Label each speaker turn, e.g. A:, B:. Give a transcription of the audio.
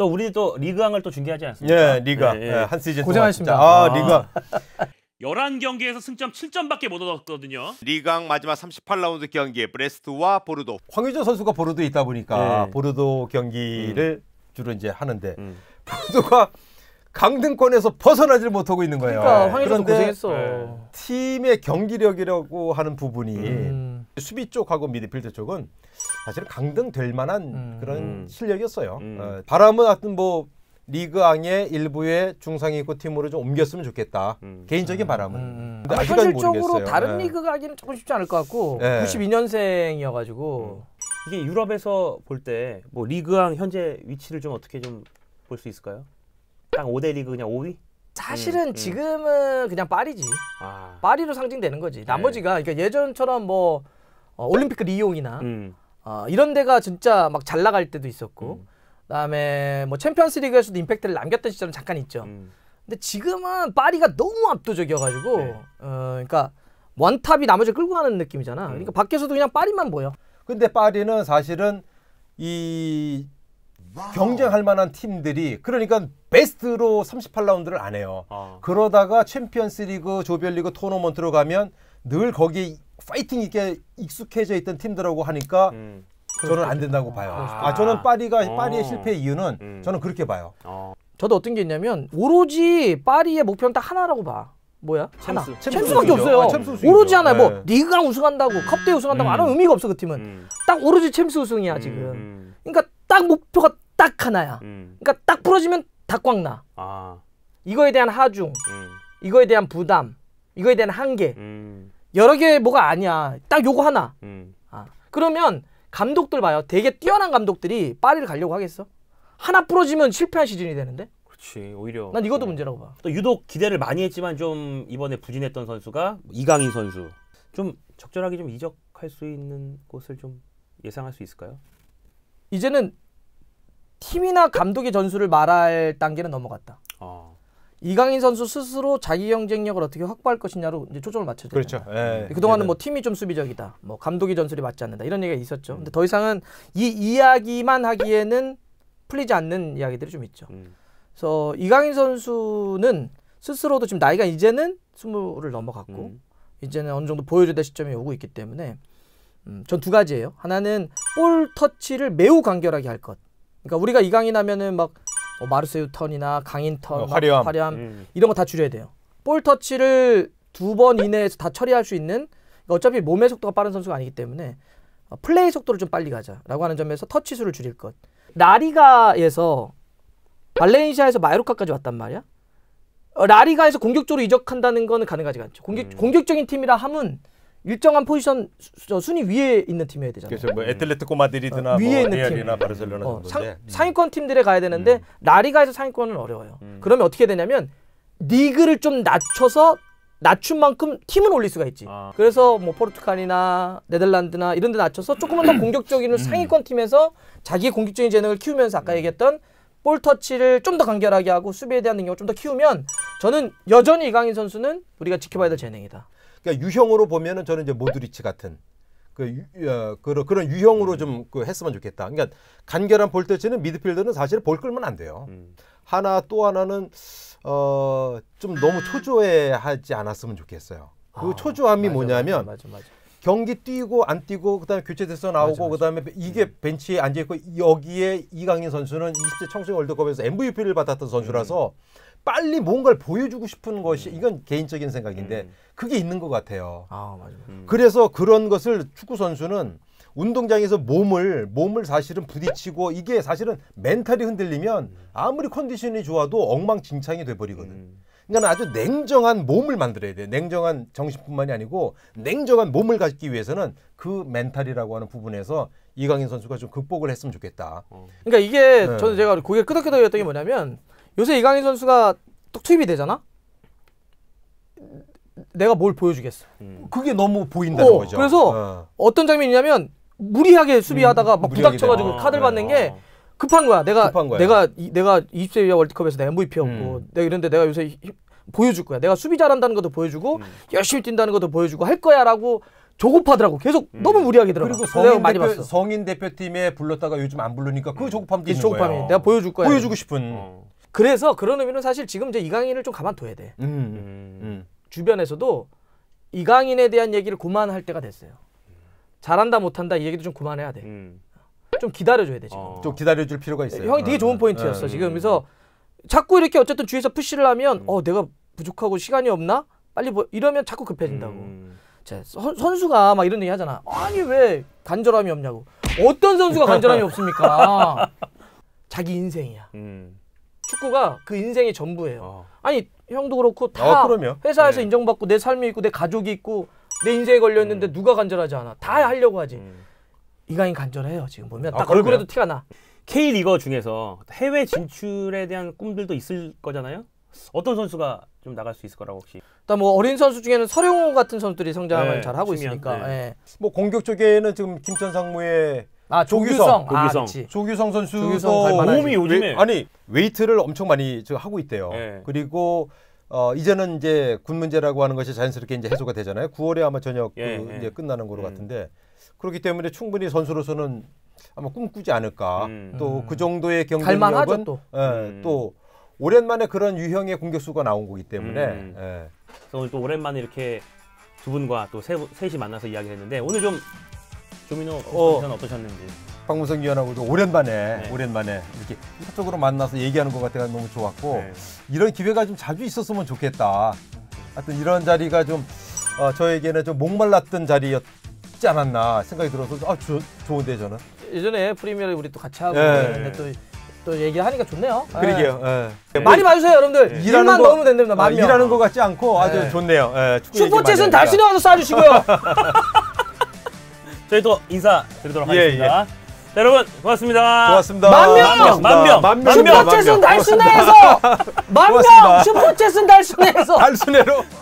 A: 또 우리 또 리그왕을 또 중계하지 않습니까? 예, 리그왕. 예, 예, 예. 한 시즌 고생하십니다. 아, 아, 리그왕.
B: 11경기에서 승점 7점밖에 못 얻었거든요. 리그왕 마지막 38라운드 경기에 브레스트와 보르도. 황유조 선수가 보르도에 있다 보니까 네. 보르도 경기를 음. 주로 이제 하는데 음. 보르도가 강등권에서 벗어나질 못하고 있는 거예요. 그러니까 황희도 고생했어. 네. 팀의 경기력이라고 하는 부분이 음. 수비 쪽하고 미드필드 쪽은 사실 강등될 만한 음. 그런 음. 실력이었어요. 음. 어, 바람은 하여튼 뭐리그왕의 일부의 중상위 있고 팀으로 좀 옮겼으면 좋겠다. 음. 개인적인 음. 바람은. 음. 음. 근데 아 현실적으로 모르겠어요. 다른 네.
A: 리그 가기는 조금 쉽지 않을 것 같고 네. 92년생이어가지고 이게 유럽에서 볼 때
B: 뭐리그왕 현재
A: 위치를 좀 어떻게 좀 볼 수 있을까요? 딱 5대 리그 그냥 5위? 사실은 음, 음, 지금은 그냥 파리지. 아. 파리로 상징되는 거지. 네. 나머지가 그러니까 예전처럼 뭐 어, 올림픽 리옹이나 음. 어, 이런 데가 진짜 막 잘 나갈 때도 있었고 음. 그다음에 뭐 챔피언스리그에서도 임팩트를 남겼던 시절은 잠깐 있죠. 음. 근데 지금은 파리가 너무 압도적이어가지고 네. 어, 그러니까 원탑이 나머지 끌고 가는 느낌이잖아. 음. 그러니까 밖에서도 그냥 파리만
B: 보여. 근데 파리는 사실은 이 경쟁할 만한 팀들이 그러니까 베스트로 38라운드를 안 해요. 아. 그러다가 챔피언스리그, 조별리그 토너먼트로 가면 늘 거기에 파이팅 있게 익숙해져 있던 팀들하고 하니까 음. 저는 안 된다고 봐요. 아, 아 저는 파리가 어. 파리의 실패 이유는 음. 저는 그렇게 봐요. 어. 저도 어떤 게 있냐면 오로지 파리의 목표는 딱 하나라고 봐.
A: 뭐야? 챔스. 하나. 챔스. 밖에 없어요. 아, 챔스 오로지 하나. 뭐 네. 뭐 리그랑 우승한다고 컵대 우승한다고 음. 안 하면 의미가 없어 그 팀은. 음. 딱 오로지 챔스 우승이야 지금. 음, 음, 음. 그러니까 딱 목표가 딱 하나야. 그러니까 딱 부러지면 다광 나. 아. 이거에 대한 하중, 음. 이거에 대한 부담, 이거에 대한 한계. 음. 여러 개 뭐가 아니야. 딱 요거 하나. 음. 아. 그러면 감독들 봐요. 되게 뛰어난 감독들이 파리를 가려고 하겠어? 하나 부러지면 실패한 시즌이 되는데. 그렇지. 오히려 난 이것도 어. 문제라고 봐. 또 유독 기대를 많이 했지만 좀 이번에 부진했던 선수가 이강인 선수. 좀 적절하게 좀 이적할 수 있는 곳을 좀 예상할 수 있을까요? 이제는 팀이나 감독의 전술을 말할 단계는 넘어갔다. 어. 이강인 선수 스스로 자기 경쟁력을 어떻게 확보할 것이냐로 이제 초점을 맞춰죠 그렇죠. 예, 음. 그동안은 뭐 팀이 좀 수비적이다. 뭐 감독의 전술이 맞지 않는다. 이런 얘기가 있었죠. 음. 근데 더 이상은 이 이야기만 하기에는 풀리지 않는 이야기들이 좀 있죠. 음. 그래서 이강인 선수는 스스로도 지금 나이가 이제는 스물을 넘어갔고 음. 이제는 어느 정도 보여줘야 될 시점이 오고 있기 때문에 음, 전두 가지예요. 하나는 볼 터치를 매우 간결하게 할 것. 그러니까 우리가 이강인 하면은 막 어, 마르세유 턴이나 강인 턴, 어, 화려함, 화려함 음. 이런 거 다 줄여야 돼요. 볼 터치를 두 번 이내에서 다 처리할 수 있는 그러니까 어차피 몸의 속도가 빠른 선수가 아니기 때문에 어, 플레이 속도를 좀 빨리 가자라고 하는 점에서 터치 수를 줄일 것. 라리가에서 발렌시아에서 마요르카까지 왔단 말이야. 어, 라리가에서 공격적으로 이적한다는 거는 가능하지가 않죠. 공격, 음. 공격적인 팀이라 함은 일정한 포지션 순위 위에 있는 팀이어야 되잖아요.
B: 그래서 뭐 애틀레티코 마드리드나 어, 뭐 위에 이나 바르셀로나 어, 상, 음.
A: 상위권 팀들에 가야 되는데 음. 라리가에서 상위권은 어려워요. 음. 그러면 어떻게 되냐면 리그를 좀 낮춰서 낮춘 만큼 팀은 올릴 수가 있지. 아. 그래서 뭐 포르투갈이나 네덜란드나 이런 데 낮춰서 조금만더 공격적인 음. 상위권 팀에서 자기의 공격적인 재능을 키우면서 아까 음. 얘기했던 볼 터치를 좀 더 간결하게 하고 수비에 대한 능력을 좀 더 키우면 저는 여전히 이강인 선수는
B: 우리가 지켜봐야 될 재능이다. 그러니까 유형으로 보면은 저는 이제 모드리치 같은 그 유, 어, 그런 그런 유형으로 음. 좀그 했으면 좋겠다. 그러니까 간결한 볼터치는 미드필더는 사실 볼 끌면 안 돼요. 음. 하나 또 하나는 어좀 너무 초조해하지 않았으면 좋겠어요. 그 아, 초조함이 맞아, 뭐냐면 맞아, 맞아, 경기 뛰고 안 뛰고 그다음에 교체돼서 나오고 그다음에 이게 음. 벤치에 앉아 있고 여기에 이강인 선수는 20대 청소년 월드컵에서 MVP를 받았던 선수라서. 음. 빨리 뭔가를 보여주고 싶은 것이 음. 이건 개인적인 생각인데 음. 그게 있는 것 같아요. 아 맞아요. 음. 음. 그래서 그런 것을 축구 선수는 운동장에서 몸을 몸을 사실은 부딪히고 이게 사실은 멘탈이 흔들리면 아무리 컨디션이 좋아도 엉망진창이 돼버리거든. 그러니까 아주 냉정한 몸을 만들어야 돼. 냉정한 정신뿐만이 아니고 냉정한 몸을 갖기 위해서는 그 멘탈이라고 하는 부분에서 이강인 선수가 좀 극복을 했으면 좋겠다. 어.
A: 그러니까 이게 네. 저는 제가 고개 끄덕끄덕했던 게 뭐냐면 요새 이강인 선수가 또 투입이 되잖아. 내가 뭘 보여주겠어. 음. 그게 너무 보인다는 어, 거죠. 그래서 어. 떤 장면이냐면 무리하게 수비하다가 음, 막 부닥쳐가지고 되 카드를 받는 어. 게 급한 거야. 내가 급한 내가 이, 내가 20세 이하 월드컵에서 내 MVP였고 음. 내가 이런데 내가 요새 히, 보여줄 거야. 내가 수비 잘한다는 것도 보여주고 음. 열심히 뛴다는 것도 보여주고 할 거야라고 조급하더라고. 계속 음. 너무 무리하게 들어가. 그리고 성인 대표,
B: 성인 대표팀에 불렀다가 요즘 안 부르니까 그 조급함도 있는 조급함이. 거예요. 내가 보여줄 거야. 보여주고 싶은. 어.
A: 그래서 그런 의미는 사실 지금 이제 이강인을 좀 가만둬야 돼.
B: 음 음, 음, 음.
A: 주변에서도 이강인에 대한 얘기를 그만할 때가 됐어요. 잘한다 못한다 이 얘기도 좀그만해야 돼. 음. 좀 기다려줘야 돼 지금. 어.
B: 좀 기다려줄 필요가 있어요. 형이 되게 좋은 어. 포인트였어 음. 지금.
A: 그래서 자꾸 이렇게 어쨌든 주위에서 푸시를 하면 어 내가 부족하고 시간이 없나? 빨리 뭐 이러면 자꾸 급해진다고. 자, 선, 선수가 막 이런 얘기 하잖아. 아니 왜 간절함이 없냐고. 어떤 선수가 간절함이 없습니까? 자기 인생이야. 음. 축구가 그 인생의 전부예요. 어. 아니 형도 그렇고 다 어, 회사에서 네. 인정받고 내 삶이 있고 내 가족이 있고 내 인생에 걸렸는데 음. 누가 간절하지 않아. 다 음. 하려고 하지. 음. 이강인 간절해요 지금 보면 아, 딱 아, 얼굴에도 티가 나. K 리거 중에서 해외 진출에 대한 꿈들도 있을 거잖아요. 어떤 선수가 좀 나갈 수 있을 거라고 혹시? 일단 뭐 어린 선수 중에는 서령호 같은 선수들이 성장을 네, 잘 하고 있으니까. 네. 예.
B: 뭐 공격 쪽에는 지금 김천상무의 아 조규성, 조규성. 아, 조규성. 선수도 몸이 요즘에 아니 웨이트를 엄청 많이 저 하고 있대요. 네. 그리고 어 이제는 이제 군 문제라고 하는 것이 자연스럽게 이제 해소가 되잖아요. 9월에 아마 저녁 예, 그 예. 이제 끝나는 거로 음. 같은데 그렇기 때문에 충분히 선수로서는 아마 꿈꾸지 않을까. 음. 또그 음. 정도의 경쟁력은 또. 예, 음. 또 오랜만에 그런 유형의 공격수가 나온 거기 때문에 음. 예. 그래서 오늘 또 오랜만에 이렇게 두 분과 또 세, 셋이 만나서 이야기했는데 오늘 좀 조민호 어. 선 어떠셨는지. 박문성 위원하고도 오랜만에 네. 오랜만에 이렇게 사적으로 만나서 얘기하는 것 같아서 너무 좋았고 네. 이런 기회가 좀 자주 있었으면 좋겠다. 하여튼 이런 자리가 좀 어, 저에게는 좀 목말랐던 자리였지 않았나 생각이 들어서 아 주, 좋은데 저는.
A: 예전에 프리미어를 우리 또 같이 하고 네. 또. 또 얘기하니까 좋네요. 그러게요.
B: 예. 예. 많이 봐주세요, 여러분들. 일하는 거, 넣으면 됩니다. 아, 만 아, 일하는 것 같지 않고 아주 좋네요. 예, 축구 슈퍼챗은 다시 넣어서 쏴주시고요.
A: 저희 또 인사드리도록 예, 예. 하겠습니다. 자, 여러분 고맙습니다. 고맙습니다. 만명! 만명! 만명! 슈퍼챗은 달순회에서! 만명! 슈퍼챗은 달순회에서! 달순회로!